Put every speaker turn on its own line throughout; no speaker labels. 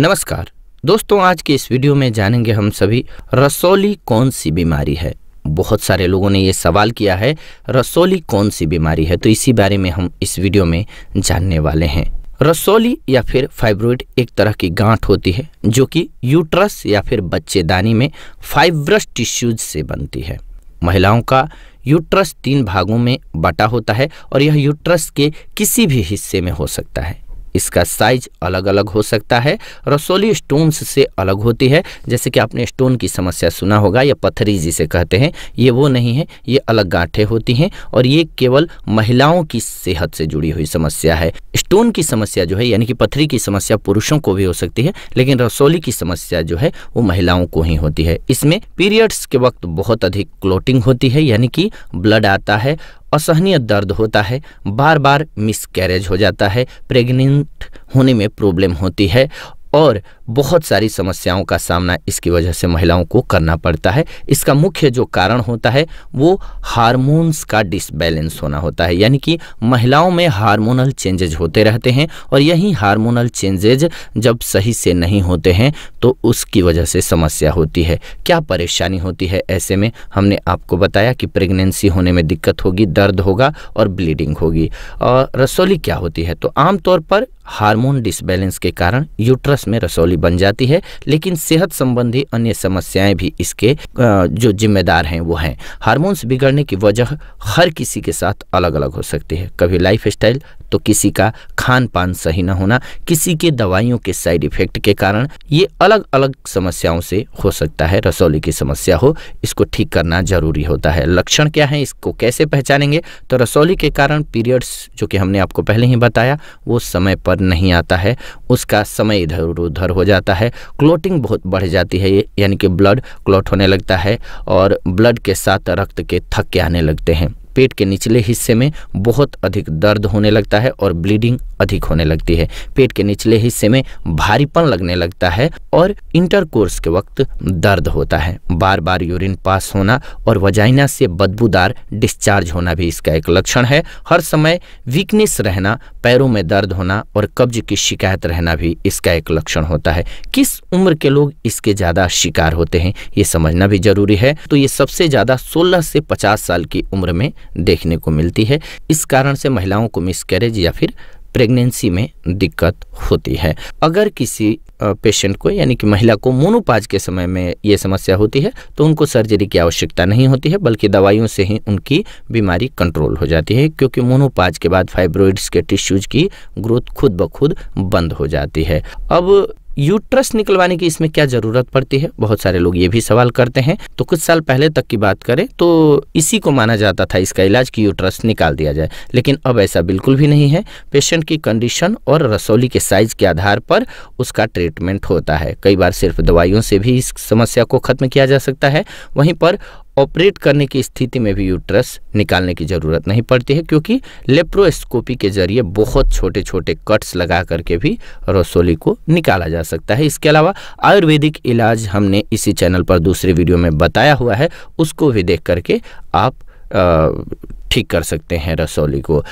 नमस्कार दोस्तों आज के इस वीडियो में जानेंगे हम सभी रसोली कौन सी बीमारी है बहुत सारे लोगों ने ये सवाल किया है रसोली कौन सी बीमारी है तो इसी बारे में हम इस वीडियो में जानने वाले हैं रसोली या फिर फाइब्रोइड एक तरह की गांठ होती है जो कि यूट्रस या फिर बच्चेदानी में फाइब्रस टिश्यूज से बनती है महिलाओं का यूट्रस तीन भागों में बटा होता है और यह यूट्रस के किसी भी हिस्से में हो सकता है इसका साइज अलग अलग हो सकता है रसोली स्टोन्स से अलग होती है जैसे कि आपने स्टोन की समस्या सुना होगा या पथरी जिसे कहते हैं ये वो नहीं है ये अलग गांठें होती हैं और ये केवल महिलाओं की सेहत से जुड़ी हुई समस्या है स्टोन की समस्या जो है यानी कि पथरी की समस्या पुरुषों को भी हो सकती है लेकिन रसोली की समस्या जो है वो महिलाओं को ही होती है इसमें पीरियड्स के वक्त बहुत अधिक क्लोटिंग होती है यानी कि ब्लड आता है असहनीय दर्द होता है बार बार मिसकैरेज हो जाता है प्रेग्नेंट होने में प्रॉब्लम होती है और बहुत सारी समस्याओं का सामना इसकी वजह से महिलाओं को करना पड़ता है इसका मुख्य जो कारण होता है वो हार्मोन्स का डिसबैलेंस होना होता है यानी कि महिलाओं में हार्मोनल चेंजेज होते रहते हैं और यही हार्मोनल चेंजेज जब सही से नहीं होते हैं तो उसकी वजह से समस्या होती है क्या परेशानी होती है ऐसे में हमने आपको बताया कि प्रेगनेंसी होने में दिक्कत होगी दर्द होगा और ब्लीडिंग होगी और रसोली क्या होती है तो आमतौर पर हार्मोन डिसबैलेंस के कारण यूट्रस में रसौली बन जाती है लेकिन सेहत संबंधी अन्य समस्याएं भी इसके जो जिम्मेदार हैं वो हैं हार्मोन्स बिगड़ने की वजह हर किसी के साथ अलग अलग हो सकती है कभी लाइफ स्टाइल तो किसी का खान पान सही न होना किसी के दवाइयों के साइड इफेक्ट के कारण ये अलग अलग समस्याओं से हो सकता है रसौली की समस्या हो इसको ठीक करना जरूरी होता है लक्षण क्या है इसको कैसे पहचानेंगे तो रसौली के कारण पीरियड्स जो कि हमने आपको पहले ही बताया वो समय पर नहीं आता है उसका समय इधर उधर हो जाता है क्लोटिंग बहुत बढ़ जाती है यानी कि ब्लड क्लॉट होने लगता है और ब्लड के साथ रक्त के थक्के आने लगते हैं पेट के निचले हिस्से में बहुत अधिक दर्द होने लगता है और ब्लीडिंग अधिक होने लगती है पेट के निचले हिस्से में भारीपन लगने लगता है और इंटरकोर्स के वक्त दर्द होता है बार बार यूरिन पास होना और वजाइना से बदबूदार डिस्चार्ज होना भी इसका एक लक्षण है हर समय वीकनेस रहना पैरों में दर्द होना और कब्ज की शिकायत रहना भी इसका एक लक्षण होता है किस उम्र के लोग इसके ज़्यादा शिकार होते हैं ये समझना भी जरूरी है तो ये सबसे ज़्यादा सोलह से पचास साल की उम्र में देखने को मिलती है इस कारण से महिलाओं को मिसकैरेज या फिर प्रेगनेंसी में दिक्कत होती है अगर किसी पेशेंट को यानी कि महिला को मोनोपाज के समय में ये समस्या होती है तो उनको सर्जरी की आवश्यकता नहीं होती है बल्कि दवाइयों से ही उनकी बीमारी कंट्रोल हो जाती है क्योंकि मोनोपाज के बाद फाइब्रोइड्स के टिश्यूज की ग्रोथ खुद ब खुद बंद हो जाती है अब यूट्रस निकलवाने की इसमें क्या जरूरत पड़ती है बहुत सारे लोग ये भी सवाल करते हैं तो कुछ साल पहले तक की बात करें तो इसी को माना जाता था इसका इलाज कि यूट्रस निकाल दिया जाए लेकिन अब ऐसा बिल्कुल भी नहीं है पेशेंट की कंडीशन और रसोली के साइज के आधार पर उसका ट्रीटमेंट होता है कई बार सिर्फ दवाइयों से भी इस समस्या को खत्म किया जा सकता है वहीं पर ऑपरेट करने की स्थिति में भी यूट्रस निकालने की ज़रूरत नहीं पड़ती है क्योंकि लेप्रोस्कोपी के जरिए बहुत छोटे छोटे कट्स लगा करके भी रसोली को निकाला जा सकता है इसके अलावा आयुर्वेदिक इलाज हमने इसी चैनल पर दूसरे वीडियो में बताया हुआ है उसको भी देख करके आप ठीक कर सकते हैं रसोली को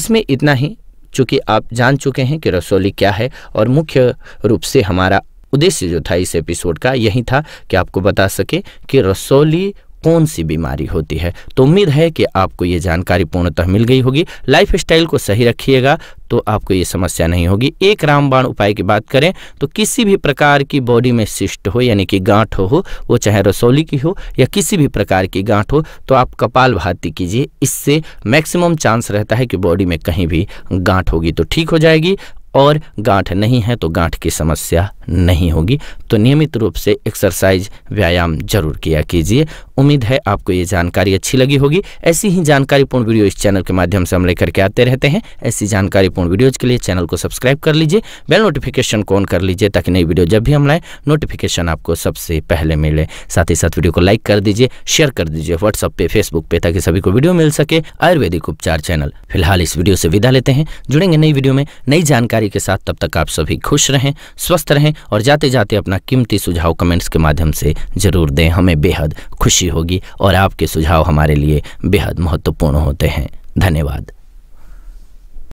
इसमें इतना ही चूँकि आप जान चुके हैं कि रसोली क्या है और मुख्य रूप से हमारा उद्देश्य जो था इस एपिसोड का यही था कि आपको बता सके कि रसोली कौन सी बीमारी होती है तो उम्मीद है कि आपको ये जानकारी पूर्णतः मिल गई होगी लाइफ स्टाइल को सही रखिएगा तो आपको ये समस्या नहीं होगी एक रामबाण उपाय की बात करें तो किसी भी प्रकार की बॉडी में सिस्ट हो यानी कि गांठ हो वो चाहे रसौली की हो या किसी भी प्रकार की गांठ हो तो आप कपाल भाती कीजिए इससे मैक्सिमम चांस रहता है कि बॉडी में कहीं भी गांठ होगी तो ठीक हो जाएगी और गांठ नहीं है तो गांठ की समस्या नहीं होगी तो नियमित रूप से एक्सरसाइज व्यायाम जरूर किया कीजिए उम्मीद है आपको ये जानकारी अच्छी लगी होगी ऐसी ही जानकारीपूर्ण वीडियो इस चैनल के माध्यम से हम लेकर के आते रहते हैं ऐसी जानकारीपूर्ण वीडियोज के लिए चैनल को सब्सक्राइब कर लीजिए बेल नोटिफिकेशन को ऑन कर लीजिए ताकि नई वीडियो जब भी हम लाएँ नोटिफिकेशन आपको सबसे पहले मिले साथ ही साथ वीडियो को लाइक कर दीजिए शेयर कर दीजिए व्हाट्सअप पे फेसबुक पे ताकि सभी को वीडियो मिल सके आयुर्वेदिक उपचार चैनल फिलहाल इस वीडियो से विदा लेते हैं जुड़ेंगे नई वीडियो में नई जानकारी के साथ तब तक आप सभी खुश रहें स्वस्थ रहें और जाते जाते अपना कीमती सुझाव कमेंट्स के माध्यम से ज़रूर दें हमें बेहद खुशी होगी और आपके सुझाव हमारे लिए बेहद महत्वपूर्ण होते हैं धन्यवाद